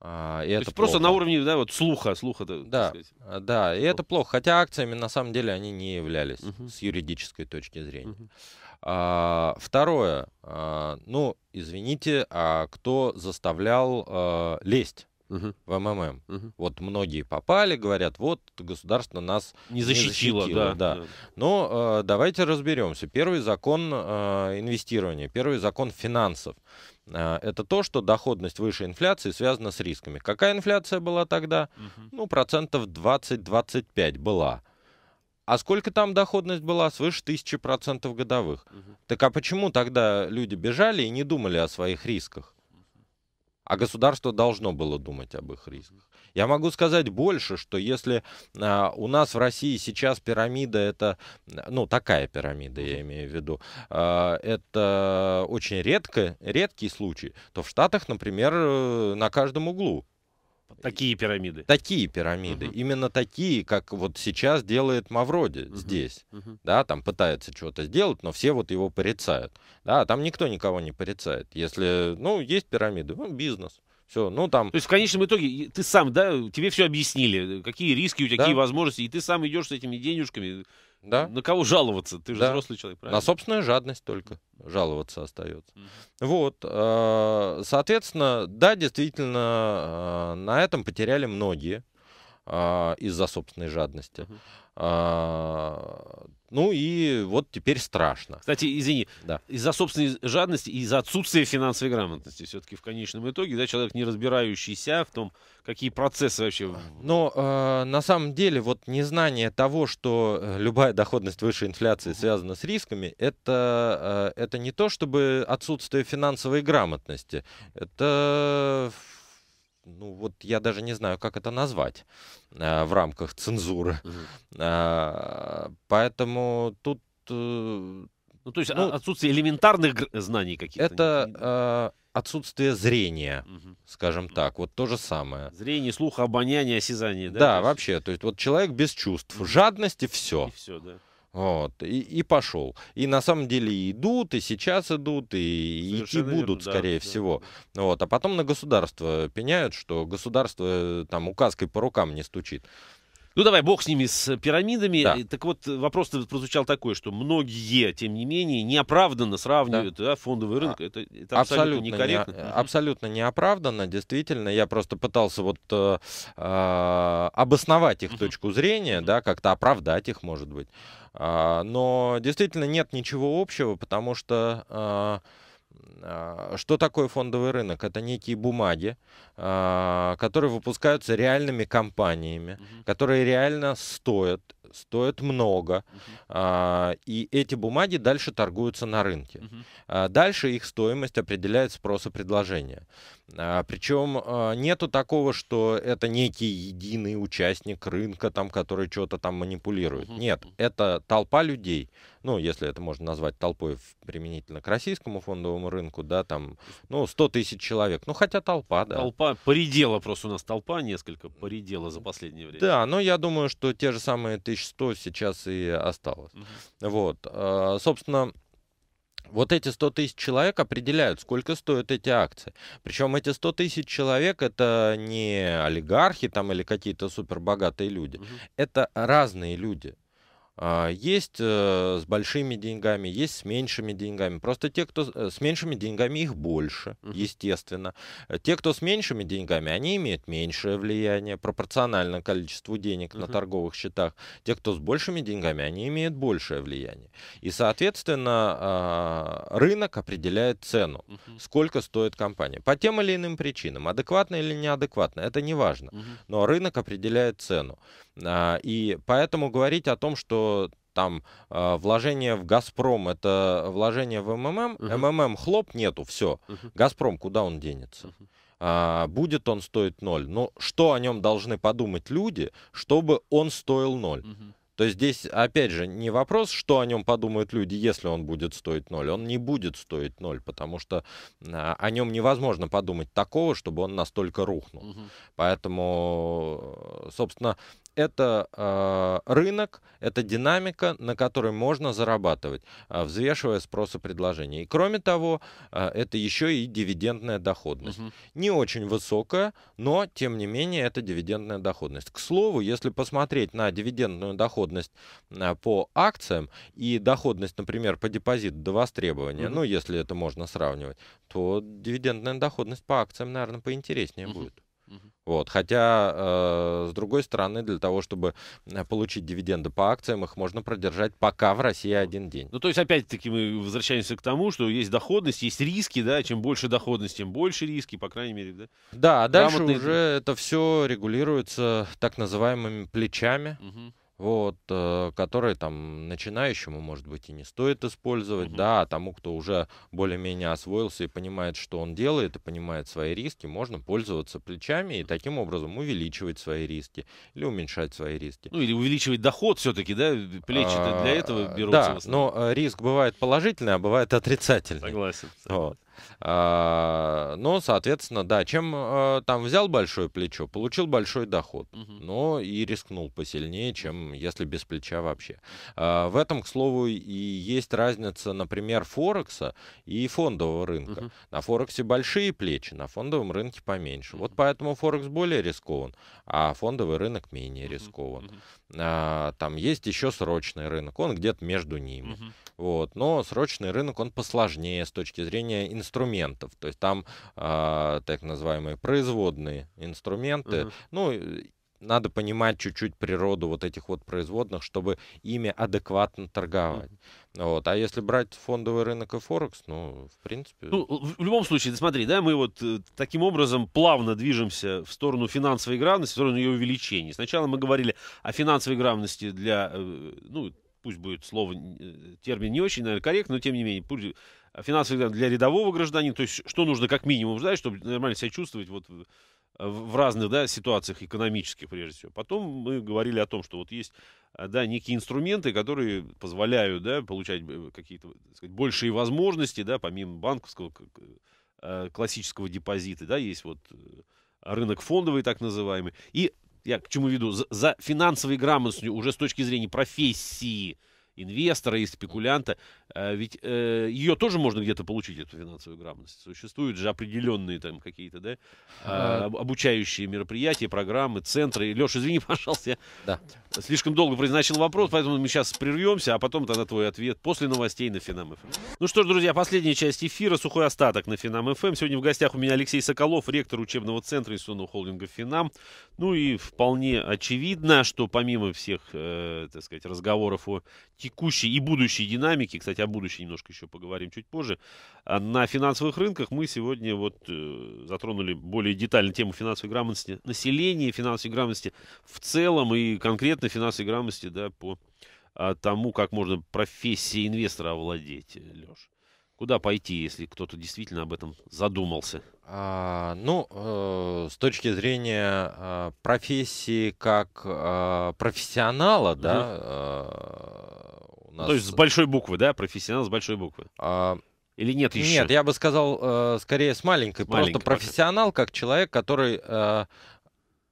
А, и То это есть плохо. просто на
уровне да, вот слуха, слуха.
Да, да, и это плохо. Хотя акциями на самом деле они не являлись угу. с юридической точки зрения. Угу. А, второе, а, ну, извините, а кто заставлял а, лезть? Угу. в МММ. Угу. Вот многие попали, говорят, вот государство нас не защитило. Не защитило да, да. Да. Но ну, э, а, давайте разберемся. Первый закон э, инвестирования, первый закон финансов. Э, это то, что доходность выше инфляции связана с рисками. Какая инфляция была тогда? Угу. Ну, процентов 20-25 была. А сколько там доходность была? Свыше тысячи процентов годовых. Угу. Так а почему тогда люди бежали и не думали о своих рисках? А государство должно было думать об их рисках. Я могу сказать больше, что если а, у нас в России сейчас пирамида, это, ну, такая пирамида, я имею в виду, а, это очень редко, редкий случай, то в Штатах, например, э, на каждом углу Такие пирамиды. Такие пирамиды. Угу. Именно такие, как вот сейчас делает Мавроди угу. здесь. Угу. Да, там пытается чего-то сделать, но все вот его порицают. Да, там никто
никого не порицает. Если, ну, есть пирамиды, ну, бизнес. Все, ну там. То есть в конечном итоге ты сам, да, тебе все объяснили, какие риски у тебя, да. какие возможности, и ты сам идешь с этими денежками да. На кого жаловаться? Ты же да. взрослый человек, правильно? На
собственную жадность только жаловаться остается. Вот, э, соответственно, да, действительно, э, на этом потеряли многие э, из-за собственной жадности. Mm-hmm.
А, ну и вот теперь страшно. Кстати, извини, да. из-за собственной жадности и из-за отсутствия финансовой грамотности все-таки в конечном итоге, да, человек не разбирающийся в том, какие процессы вообще... Но
ну, э, а, на самом деле вот незнание того, что э, любая доходность выше инфляции связана с рисками, это, э, это не то чтобы отсутствие финансовой грамотности, это ну вот я даже не знаю, как это назвать э, в рамках цензуры. Э, поэтому тут... Э, ну, то есть а, ну, отсутствие элементарных знаний каких-то. Это э, отсутствие зрения, угу. скажем так, вот то же самое. Зрение, слух, обоняние, осязание, да? Да, вообще, то есть вот человек без чувств, жадности все. И все, да. Вот, и, и пошел. И на самом деле и идут, и сейчас идут, и и идти будут, верно, скорее да, всего. Да. Вот, а потом на государство пеняют, что государство
э, там указкой по рукам не стучит. Ну давай, бог с ними, с пирамидами. Да. Э, так вот, э, вопрос прозвучал такой, что многие, тем не менее, неоправданно сравнивают да. Да, фондовый рынок. А, это, это абсолютно, абсолютно некорректно. Не,
абсолютно неоправданно, действительно. Я просто пытался вот э, обосновать их точку зрения, да, как-то оправдать их, может быть. А, но действительно нет ничего общего, потому что а, а, что такое фондовый рынок? Это некие бумаги, которые выпускаются реальными компаниями, которые реально стоят, стоят много. И эти бумаги дальше торгуются на рынке. Дальше их стоимость определяет спрос и предложение. А, Причем а, нету такого, что это некий единый участник рынка, там, который что-то там манипулирует. Угу. Нет, это толпа людей. Ну, если это можно назвать толпой применительно к российскому фондовому рынку, да, там, ну, 100 тысяч человек. Ну, хотя толпа, да. Толпа,
поредела просто у нас толпа несколько, поредела за последнее время. Да,
но я думаю, что те же самые 1100 сейчас и осталось. Угу. Вот. А, собственно, вот эти 100 тысяч человек определяют, сколько стоят эти акции. Причем эти 100 тысяч человек это не олигархи там или какие-то супербогатые люди. Угу. Это разные люди. А, есть э, с большими деньгами, есть с меньшими деньгами. Просто те, кто с э, меньшими деньгами, их больше, естественно. Э, те, кто с меньшими деньгами, они имеют меньшее влияние пропорционально количеству денег uh-huh. на торговых счетах. Те, кто с большими деньгами, они имеют большее влияние. И, соответственно, а, рынок определяет цену, uh-huh. сколько стоит компания. По тем или иным причинам, адекватно или неадекватно, это не важно. Uh-huh. Но рынок определяет цену. А, и поэтому говорить о том, что там э, вложение в Газпром это вложение в МММ, угу. МММ хлоп нету, все. Угу. Газпром куда он денется? Угу. А, будет он стоить ноль. Но ну, что о нем должны подумать люди, чтобы он стоил ноль? Угу. То есть здесь, опять же, не вопрос, что о нем подумают люди, если он будет стоить ноль. Он не будет стоить ноль, потому что а, о нем невозможно подумать такого, чтобы он настолько рухнул. Угу. Поэтому, собственно, это э, рынок, это динамика, на которой можно зарабатывать, э, взвешивая спрос и предложение. И кроме того, э, это еще и дивидендная доходность. Угу. Не очень высокая, но тем не менее это дивидендная доходность. К слову, если посмотреть на дивидендную доходность э, по акциям и доходность, например, по депозиту до востребования, угу. ну если это можно сравнивать, то дивидендная доходность по акциям, наверное, поинтереснее угу. будет. Вот. Хотя, э, с другой стороны, для того, чтобы э, получить дивиденды по акциям, их можно продержать пока
в России один день. Ну, то есть, опять-таки, мы возвращаемся к тому, что есть доходность, есть риски, да, чем больше доходность, тем больше риски, по крайней мере, да? Да, а дальше Грамотные... уже
это все регулируется так называемыми плечами. Угу вот, э, которые там начинающему, может быть, и не стоит использовать, угу. да, а тому, кто уже более-менее освоился и понимает, что он делает, и понимает свои риски, можно пользоваться плечами и таким образом увеличивать свои риски или уменьшать свои риски. Ну, или увеличивать доход все-таки, да, э, плечи для этого а, берутся. Да, но риск бывает положительный, а бывает отрицательный. Согласен. Вот. А, но, соответственно, да, чем э, там взял большое плечо, получил большой доход, угу. но и рискнул посильнее, чем если без плеча вообще. А, в этом, к слову, и есть разница, например, Форекса и фондового рынка. Угу. На Форексе большие плечи, на фондовом рынке поменьше. Угу. Вот поэтому Форекс более рискован, а фондовый рынок менее рискован. Угу. А, там есть еще срочный рынок, он где-то между ними. Угу. Вот. Но срочный рынок, он посложнее с точки зрения инструментов. То есть там а, так называемые производные инструменты. Угу. Ну, надо понимать чуть-чуть природу вот этих вот производных, чтобы ими адекватно торговать. Mm-hmm. Вот. А если брать фондовый рынок и Форекс, ну, в
принципе... Ну, в любом случае, ты смотри, да, мы вот э, таким образом плавно движемся в сторону финансовой грамотности, в сторону ее увеличения. Сначала мы говорили о финансовой грамотности для, э, ну, пусть будет слово, э, термин не очень, наверное, корректный, но тем не менее, пусть финансовый для рядового гражданина, то есть что нужно как минимум знать, чтобы нормально себя чувствовать вот в разных да, ситуациях экономических, прежде всего. Потом мы говорили о том, что вот есть а, да, некие инструменты, которые позволяют да, получать э, какие-то сказать, большие возможности, да, помимо банковского а, классического депозита, да, есть вот э, рынок фондовый, так называемый. И я к чему веду? За, финансовой грамотностью уже с точки зрения профессии – инвестора и спекулянта. А ведь э, ее тоже можно где-то получить, эту финансовую грамотность. Существуют же определенные там какие-то, да, а, а, обучающие мероприятия, программы, центры. Леш, извини, пожалуйста, я да. слишком долго произносил вопрос, поэтому мы сейчас прервемся, а потом тогда твой ответ после новостей на Финам ФМ. Эм. Ну что ж, друзья, последняя часть эфира, сухой остаток на Финам ФМ. Эм. Сегодня в гостях у меня Алексей Соколов, ректор учебного центра институтного холдинга Финам. Ну и вполне очевидно, что помимо всех, э, так сказать, разговоров о текущей и будущей динамики, кстати, о будущей немножко еще поговорим чуть позже, а, на финансовых рынках мы сегодня вот э, затронули более детально тему финансовой грамотности населения, финансовой грамотности в целом и конкретно финансовой грамотности да, по а, тому, как можно профессией инвестора овладеть, Леш. Куда пойти, если кто-то действительно об этом задумался? А,
ну, э, с точки зрения э, профессии как э, профессионала, угу. да, нас... То есть с большой буквы, да? Профессионал с большой буквы. А... Или нет еще? Нет, я бы сказал э, скорее с маленькой. С Просто маленькой, профессионал как человек, который э,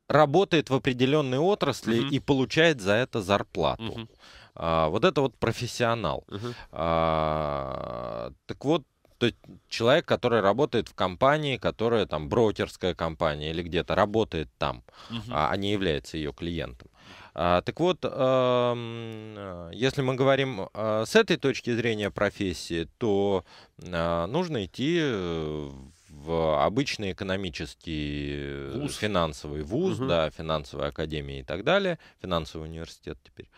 работает в определенной отрасли угу. и получает за это зарплату. Угу. А, вот это вот профессионал. Угу. А, так вот, то есть человек, который работает в компании, которая там брокерская компания или где-то работает там, угу. а, а не является ее клиентом. А, так вот, а, если мы говорим а, с этой точки зрения профессии, то нужно идти э, в обычный экономический э, вуз. финансовый вуз, угу. да, финансовая академия и так далее, финансовый университет теперь.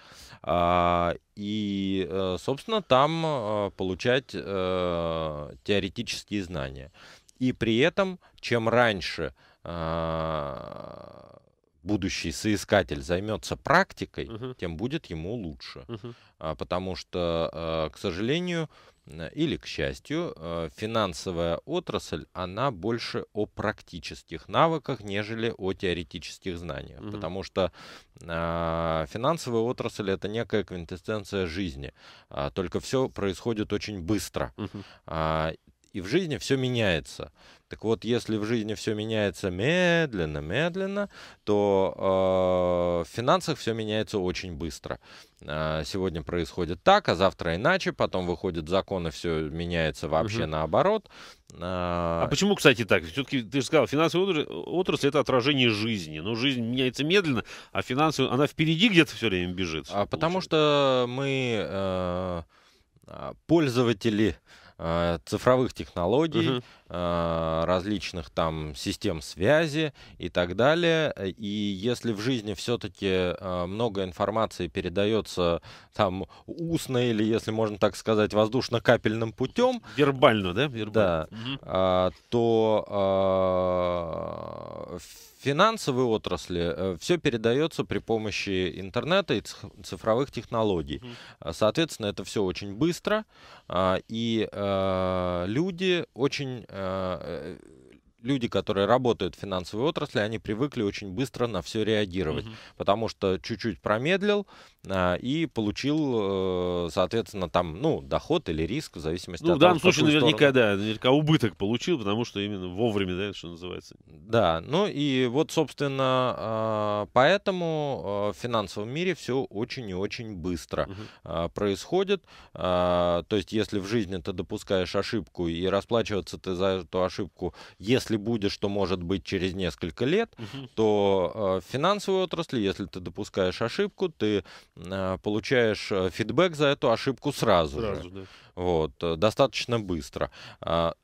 и, э, собственно, там получать теоретические знания. И при этом, чем раньше будущий соискатель займется практикой, угу. тем будет ему лучше. Угу. А, потому что, э, к сожалению, э, или, к счастью, э, финансовая отрасль, она больше о практических навыках, нежели о теоретических знаниях. mm Потому что финансовая отрасль это некая квинтэссенция жизни. А, только все происходит очень быстро. Mm-hmm и в жизни все меняется. Так вот, если в жизни все меняется медленно, медленно, то э, в финансах все меняется очень быстро. Э, сегодня происходит так, а завтра иначе, потом выходит закон, и все меняется вообще угу. наоборот.
Э, а почему, кстати, так? Все-таки ты же сказал, финансовая отрасль это отражение жизни. Но жизнь меняется медленно, а финансовая, она впереди где-то все время бежит. А потому что мы э, э пользователи Э, цифровых
технологий, угу. различных там систем связи и так далее. И если в жизни все-таки э, много информации передается там устно или, если можно так сказать, воздушно-капельным путем, вербально, да, вербально, да, угу. то финансовой отрасли э, все передается при помощи интернета и цифровых технологий. Э, соответственно, это все очень быстро, а, и э, люди очень люди, которые работают в финансовой отрасли, они привыкли очень быстро на все реагировать, угу. потому что чуть-чуть промедлил, а, и получил, э, соответственно, там, ну, доход или риск, в зависимости ну, от того, Ну, в данном случае наверняка, да, наверняка убыток получил, потому что именно вовремя, да, что называется. Да, ну и вот, собственно, а, поэтому а, в финансовом мире все очень и очень быстро угу. происходит. То есть, если в жизни ты допускаешь ошибку и расплачиваться ты за эту ошибку, если будешь, то может быть через несколько лет, угу. то в финансовой отрасли, если ты допускаешь ошибку, ты Э, получаешь э, фидбэк за эту ошибку сразу, сразу же. Да. Вот, э, достаточно быстро. А,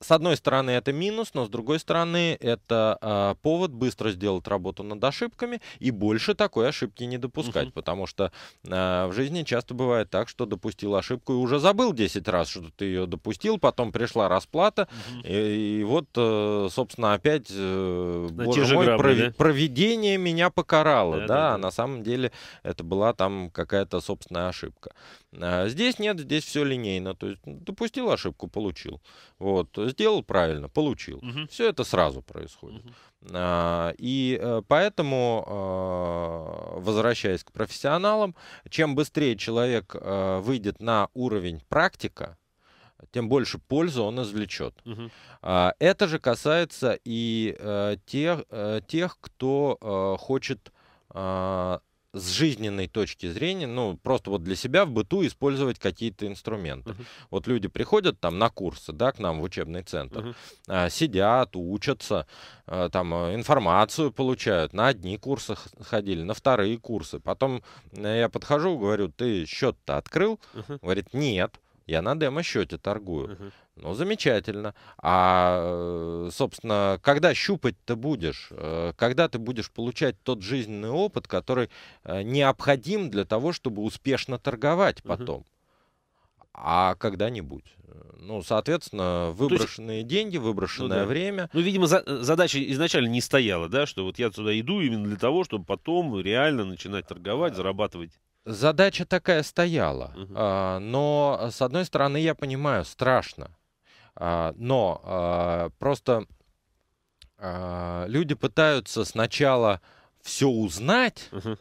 с одной стороны это минус, но с другой стороны это э, повод быстро сделать работу над ошибками и больше такой ошибки не допускать, угу. потому что э, в жизни часто бывает так, что допустил ошибку и уже забыл 10 раз, что ты ее допустил, потом пришла расплата, угу. и, и вот, э, собственно, опять, э, боже мой, грабли, пров... да? проведение меня покарало, да, да, да, а на самом деле это была там какая-то собственная ошибка. А здесь нет, здесь все линейно. То есть ну, допустил ошибку, получил. Вот, сделал правильно, получил. Угу. Все это сразу происходит. Угу. и э, поэтому, а, возвращаясь к профессионалам, чем быстрее человек выйдет на уровень практика, тем больше пользы он извлечет. Угу. это же касается и э, тех, э, тех, кто хочет с жизненной точки зрения, ну, просто вот для себя в быту использовать какие-то инструменты. Uh-huh. Вот люди приходят там на курсы, да, к нам в учебный центр, uh-huh. сидят, учатся, а, там э, информацию получают. На одни курсы ходили, на вторые курсы. Потом э, я подхожу, говорю, ты счет-то открыл? Uh-huh. Говорит, нет, я на демо-счете торгую. Uh-huh. Ну, замечательно. А, э, собственно, когда щупать-то будешь? Э, когда ты будешь получать тот жизненный опыт, который э, необходим для того, чтобы успешно торговать потом? А когда-нибудь. Ну, соответственно, ну, выброшенные
есть... деньги, ну выброшенное ну, да. время. Ну, видимо, за... задача изначально не стояла, да, что вот я туда иду именно для того, чтобы потом реально начинать торговать, зарабатывать. Задача
такая стояла. Угу. А, но, с одной стороны, я понимаю, страшно а, но а, просто а, люди пытаются сначала все узнать, угу.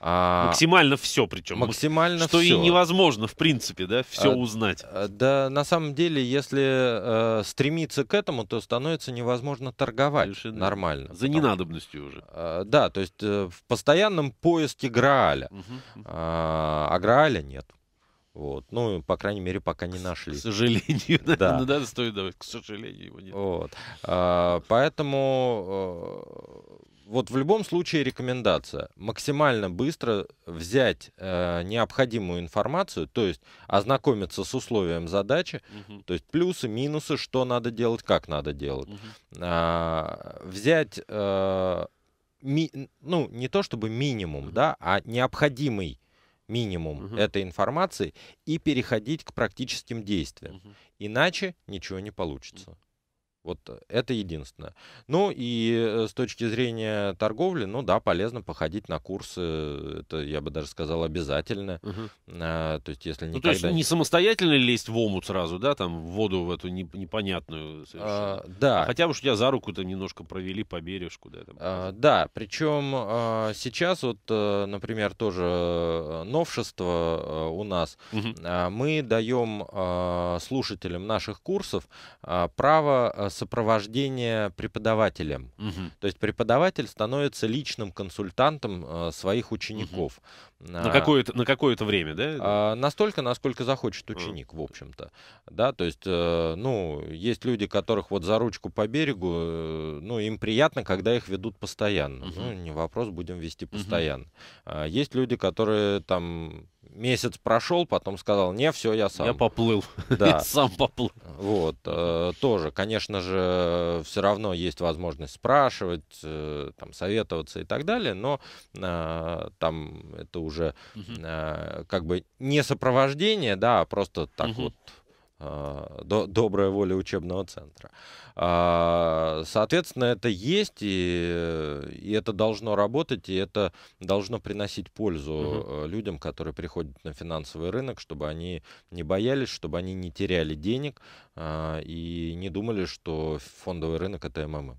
А, максимально все, причем. Максимально что все. и невозможно, в принципе, да, все а, узнать. Да, на самом деле, если э, стремиться к этому, то становится невозможно торговать Совершенно нормально. За потому, ненадобностью уже. Э, да, то есть э, в постоянном поиске Грааля. Угу. Э, а Грааля нет. Вот. Ну, по крайней мере, пока не нашли. К сожалению, да. да. Ну,
да, стоит давать. К сожалению, его нет.
Вот. А, поэтому э, вот в любом случае рекомендация максимально быстро взять э, необходимую информацию, то есть ознакомиться с условием задачи, угу. то есть плюсы, минусы, что надо делать, как надо делать, угу. а, взять э, ми, ну не то чтобы минимум, угу. да, а необходимый минимум угу. этой информации и переходить к практическим действиям. Угу. Иначе ничего не получится. Угу. Вот э, это единственное. Ну и э, с точки зрения торговли, ну да, полезно походить на курсы, это я бы даже сказал обязательно. Угу. А, то есть если
никогда... ну, то есть не самостоятельно лезть в омут сразу, да, там в воду в эту непонятную. Совершенно. А, да. А хотя бы тебя за руку-то немножко провели по бережку, да. Там, а, да,
причем а, сейчас вот, э, например, тоже новшество у нас. Угу. Мы даем а, слушателям наших курсов право сопровождение преподавателем. Угу. То есть преподаватель становится личным консультантом э, своих учеников. Угу. На какое-то на какое-то время, да? А, настолько, насколько захочет ученик, в общем-то. Да, то есть, э, ну, есть люди, которых вот за ручку по берегу, э, ну, им приятно, когда их ведут постоянно. Угу. Ну, не вопрос, будем вести постоянно. Угу. Есть люди, которые там месяц прошел, потом сказал, не, все, я сам. Я поплыл. Да. сам поплыл. Вот, э, тоже, конечно же, все равно есть возможность спрашивать, э, там, советоваться и так далее, но э, там это уже э, как бы не сопровождение, да, а просто так угу. вот а, добрая воля учебного центра. А, соответственно, это есть, и, и это должно работать, и это должно приносить пользу угу. людям, которые приходят на финансовый рынок, чтобы они не боялись, чтобы они не теряли денег и
не думали, что фондовый рынок это МММ.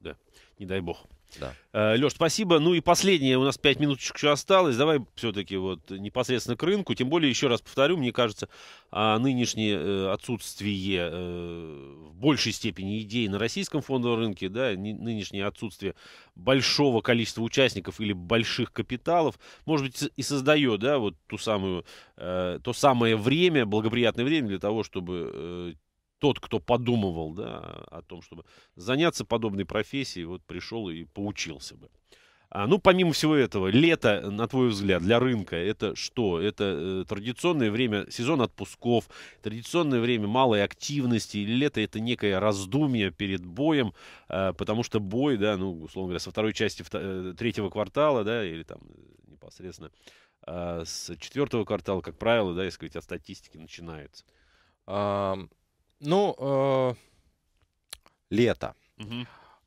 Да, не дай бог. Да. Э, Леш, спасибо. Ну и последнее, у нас 5 минуточек еще осталось. Давай все-таки вот непосредственно к рынку. Тем более, еще раз повторю, мне кажется, нынешнее э, отсутствие э, в большей степени идей на российском фондовом рынке, да, нынешнее отсутствие большого количества участников или больших капиталов, может быть, и создает, да, вот ту самую, то самое время, благоприятное время для того, чтобы тот, кто подумывал да, о том, чтобы заняться подобной профессией, вот пришел и поучился бы. А, ну, помимо всего этого, лето, на твой взгляд, для рынка это что? Это э, традиционное время, сезон отпусков, традиционное время малой активности, или лето это некое раздумье перед боем, э, потому что бой, да, ну, условно говоря, со второй части вто- э, третьего квартала, да, или там э, непосредственно э, с четвертого квартала, как правило, да, если говорить о статистике, начинается. Ну, э,
лето. Угу.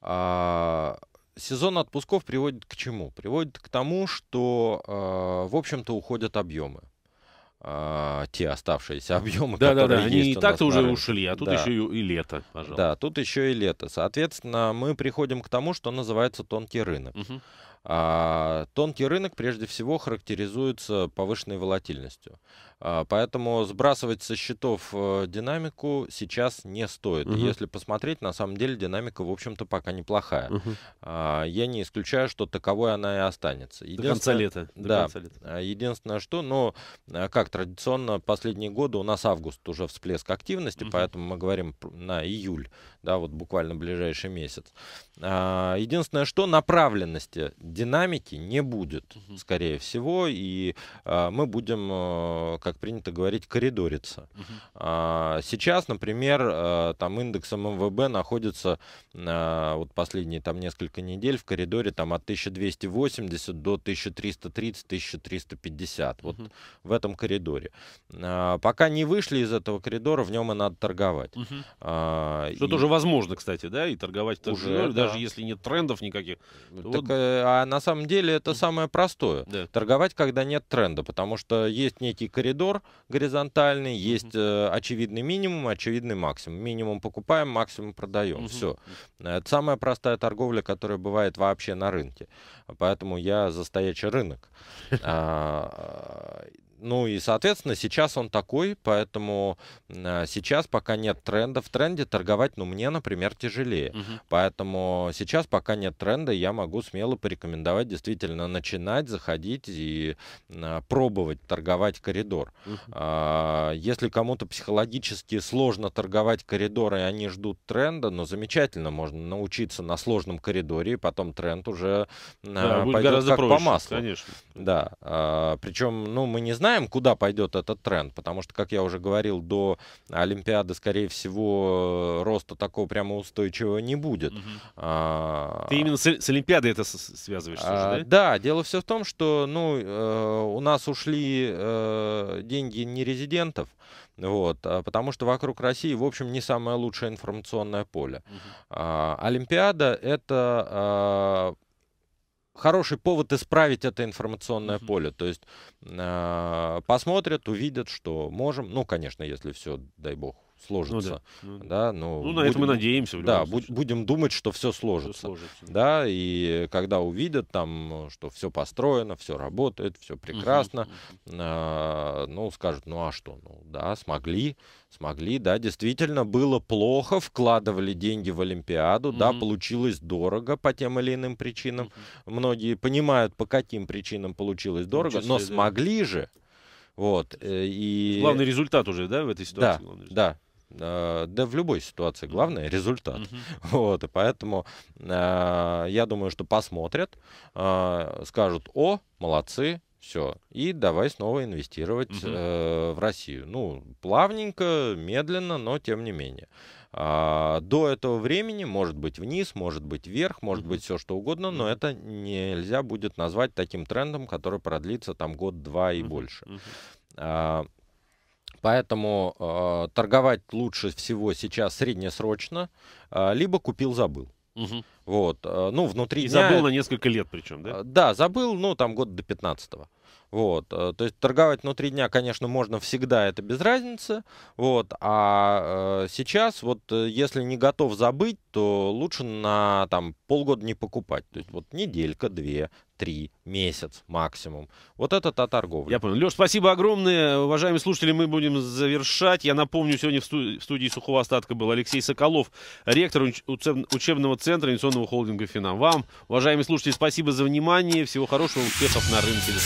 А, сезон отпусков приводит к чему? Приводит к тому, что, а, в общем-то, уходят объемы. А, те оставшиеся объемы, да, которые да, да. Они и так-то уже ушли, а тут да. еще и, и лето, пожалуйста. Да, тут еще и лето. Соответственно, мы приходим к тому, что называется тонкий рынок. Угу. А, тонкий рынок прежде всего характеризуется повышенной волатильностью. А, поэтому сбрасывать со счетов э, динамику сейчас не стоит. Угу. Если посмотреть, на самом деле динамика, в общем-то, пока неплохая. Угу. Я не исключаю, что таковой она и останется. До конца лета. До да. Конца лета. А, единственное, что, ну, как традиционно, последние годы у нас август уже всплеск активности, угу. поэтому мы говорим на июль, да, вот буквально ближайший месяц. Единственное, что направленности динамики не будет, угу. скорее всего, и мы будем, э, как как принято говорить, коридорится. Угу. А, сейчас, например, э, там индекс ММВБ находится э, вот последние там несколько недель в коридоре там от 1280 до 1330-1350. Вот в этом коридоре. А, пока не вышли из этого коридора, в нем и надо торговать. Угу. А, Что и... тоже возможно, кстати, да, и торговать тоже, уже, да. даже если нет трендов никаких. Ну, так, вот... Э, а на самом деле это самое простое. Да. Торговать, когда нет тренда, потому что есть некий коридор, коридор горизонтальный, есть э, очевидный минимум, очевидный максимум. Минимум покупаем, максимум продаем. Все. Это самая простая торговля, которая бывает вообще на рынке. Поэтому я за стоячий рынок. А, ну и, соответственно, сейчас он такой, поэтому э, сейчас пока нет тренда. В тренде торговать, ну, мне, например, тяжелее. Угу. Поэтому сейчас пока нет тренда, я могу смело порекомендовать действительно начинать заходить и э, пробовать торговать коридор. Угу. Если кому-то психологически сложно торговать коридоры, и они ждут тренда, но ну, замечательно, можно научиться на сложном коридоре, и потом тренд уже э, да, пойдет как проще, по маслу. Конечно. Да, а, причем, ну, мы не знаем, знаем, куда пойдет этот тренд, потому что, как я уже говорил, до Олимпиады, скорее всего, э, роста такого прямо устойчивого не будет. Угу. А... Ты именно с, с Олимпиадой это связываешься А, уже, да? да, дело все в том, что ну, э, у нас ушли э, деньги нерезидентов, вот, а потому что вокруг России, в общем, не самое лучшее информационное поле. Угу. А, Олимпиада — это а, хороший повод исправить это информационное mm поле. То есть э, посмотрят, увидят, что можем. Ну, конечно, если все, дай бог, сложится. Ну, ну, да. да, но ну будем, на это мы надеемся. Да, будь, будем думать, что все сложится. Все сложится. Да, и когда увидят там, что все построено, все работает, все прекрасно, угу. э, ну, скажут, ну а что? Ну да, смогли, смогли, да, действительно было плохо, вкладывали деньги в Олимпиаду, угу. да, получилось дорого по тем или иным причинам. Угу. Многие понимают, по каким причинам получилось дорого, числе, но да. смогли же. Вот, э, и... Главный результат уже, да, в этой ситуации? Да, да, Э, да в любой ситуации главное результат. uh Вот, и поэтому э, я думаю, что посмотрят, э, скажут, о, молодцы, все, и давай снова инвестировать uh в Россию. Ну, плавненько, медленно, но тем не менее. А, до этого времени может быть вниз, может быть вверх, может быть все что угодно, но это нельзя будет назвать таким трендом, который продлится там год-два и больше. А, Поэтому э, торговать лучше всего сейчас среднесрочно, э, либо купил-забыл. Угу. Вот, э, ну, внутри и дня... забыл на несколько лет причем, да? Э, да, забыл, ну, там год до 15 -го. Вот. Э, то есть торговать внутри дня, конечно, можно всегда, это без разницы. Вот. А э, сейчас, вот, э, если не готов забыть, то лучше на там, полгода не покупать. То есть вот неделька, две, три, месяц максимум.
Вот это та торговля. Я понял. Леш, спасибо огромное. Уважаемые слушатели, мы будем завершать. Я напомню, сегодня в, студ- в студии сухого остатка был Алексей Соколов, ректор учеб- учебного центра инвестиционного холдинга «Финам». Вам, уважаемые слушатели, спасибо за внимание. Всего хорошего, успехов на рынке.